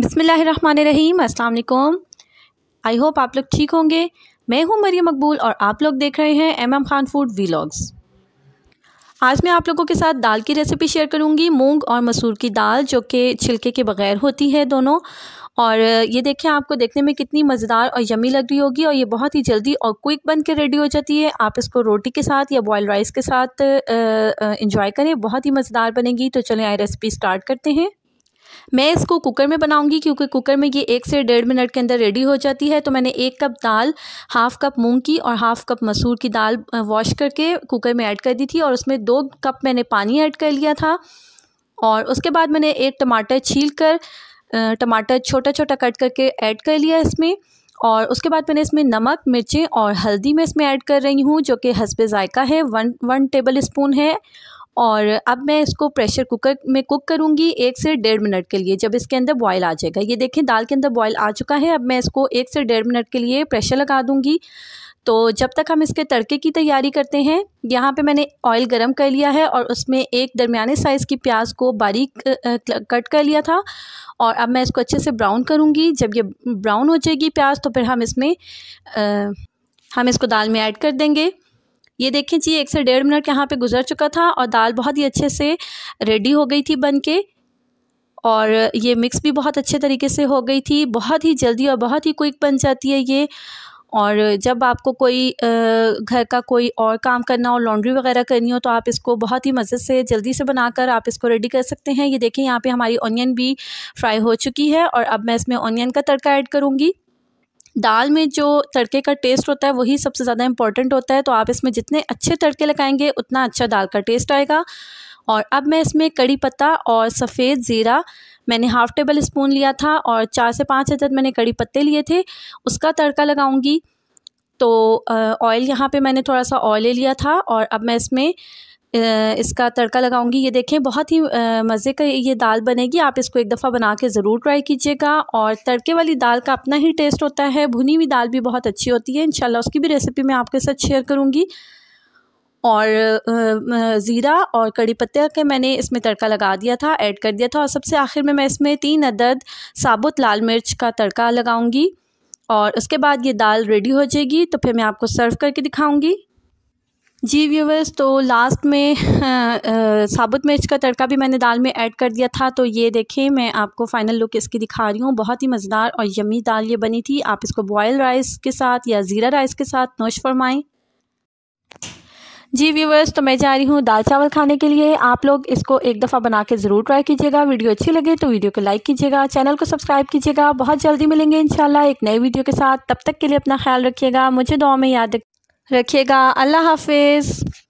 बिसमीम अल्लाम I hope आप लोग ठीक होंगे मैं हूं मरियम मकबूल और आप लोग देख रहे हैं M M Khan food vlogs आज मैं आप लोगों के साथ दाल की रेसिपी शेयर करूंगी मूंग और मसूर की दाल जो कि छिलके के बगैर होती है दोनों और ये देखें आपको देखने में कितनी मज़ेदार और यमी लग रही होगी और ये बहुत ही जल्दी और क्विक बन के रेडी हो जाती है आप इसको रोटी के साथ या बॉयल राइस के साथ इंजॉय करें बहुत ही मज़ेदार बनेगी तो चलें आई रेसिपी स्टार्ट करते हैं मैं इसको कुकर में बनाऊंगी क्योंकि कुकर में ये एक से डेढ़ मिनट के अंदर रेडी हो जाती है तो मैंने एक कप दाल हाफ़ कप मूंग की और हाफ़ कप मसूर की दाल वॉश करके कुकर में ऐड कर दी थी और उसमें दो कप मैंने पानी ऐड कर लिया था और उसके बाद मैंने एक टमाटर छील कर टमाटर छोटा छोटा कट करके ऐड कर लिया इसमें और उसके बाद मैंने इसमें नमक मिर्चें और हल्दी मैं इसमें ऐड कर रही हूँ जो कि हसब ज़ायका है वन वन टेबल स्पून है और अब मैं इसको प्रेशर कुकर में कुक करूँगी एक से डेढ़ मिनट के लिए जब इसके अंदर बॉयल आ जाएगा ये देखें दाल के अंदर बॉयल आ चुका है अब मैं इसको एक से डेढ़ मिनट के लिए प्रेशर लगा दूँगी तो जब तक हम इसके तड़के की तैयारी करते हैं यहाँ पे मैंने ऑयल गरम कर लिया है और उसमें एक दरमियाने साइज़ की प्याज को बारीक कट कर लिया था और अब मैं इसको अच्छे से ब्राउन करूँगी जब ये ब्राउन हो जाएगी प्याज तो फिर हम इसमें हम इसको दाल में ऐड कर देंगे ये देखें जी एक से डेढ़ मिनट यहाँ पे गुजर चुका था और दाल बहुत ही अच्छे से रेडी हो गई थी बन के और ये मिक्स भी बहुत अच्छे तरीके से हो गई थी बहुत ही जल्दी और बहुत ही क्विक बन जाती है ये और जब आपको कोई घर का कोई और काम करना हो लॉन्ड्री वगैरह करनी हो तो आप इसको बहुत ही मज़े से जल्दी से बनाकर आप इसको रेडी कर सकते हैं ये देखें यहाँ पे हमारी ऑनियन भी फ्राई हो चुकी है और अब मैं इसमें ऑनियन का तड़का ऐड करूँगी दाल में जो तड़के का टेस्ट होता है वही सबसे ज़्यादा इंपॉर्टेंट होता है तो आप इसमें जितने अच्छे तड़के लगाएंगे उतना अच्छा दाल का टेस्ट आएगा और अब मैं इसमें कड़ी पत्ता और सफ़ेद ज़ीरा मैंने हाफ़ टेबल स्पून लिया था और चार से पाँच अदद मैंने कड़ी पत्ते लिए थे उसका तड़का लगाऊंगी तो ऑयल यहाँ पे मैंने थोड़ा सा ऑयल ले लिया था और अब मैं इसमें इसका तड़का लगाऊंगी ये देखें बहुत ही मज़े का ये दाल बनेगी आप इसको एक दफ़ा बना के ज़रूर ट्राई कीजिएगा और तड़के वाली दाल का अपना ही टेस्ट होता है भुनी हुई दाल भी बहुत अच्छी होती है इन उसकी भी रेसिपी मैं आपके साथ शेयर करूँगी और ज़ीरा और कड़ी पत्ते के मैंने इसमें तड़का लगा दिया था ऐड कर दिया था और सबसे आखिर में मैं इसमें तीन अदद साबुत लाल मिर्च का तड़का लगाऊंगी और उसके बाद ये दाल रेडी हो जाएगी तो फिर मैं आपको सर्व करके दिखाऊंगी जी व्यूवर्स तो लास्ट में साबुत मिर्च का तड़का भी मैंने दाल में ऐड कर दिया था तो ये देखें मैं आपको फ़ाइनल लुक इसकी दिखा रही हूँ बहुत ही मज़ेदार और यमी दाल ये बनी थी आप इसको बॉयल राइस के साथ या ज़ीरा राइस के साथ नोश फरमाएँ जी व्यूवर्स तो मैं जा रही हूँ दाल चावल खाने के लिए आप लोग इसको एक दफ़ा बना के ज़रूर ट्राई कीजिएगा वीडियो अच्छी लगे तो वीडियो को लाइक कीजिएगा चैनल को सब्सक्राइब कीजिएगा बहुत जल्दी मिलेंगे इंशाल्लाह एक नई वीडियो के साथ तब तक के लिए अपना ख्याल रखिएगा मुझे दुआ में याद रखिएगा अल्लाह हाफिज़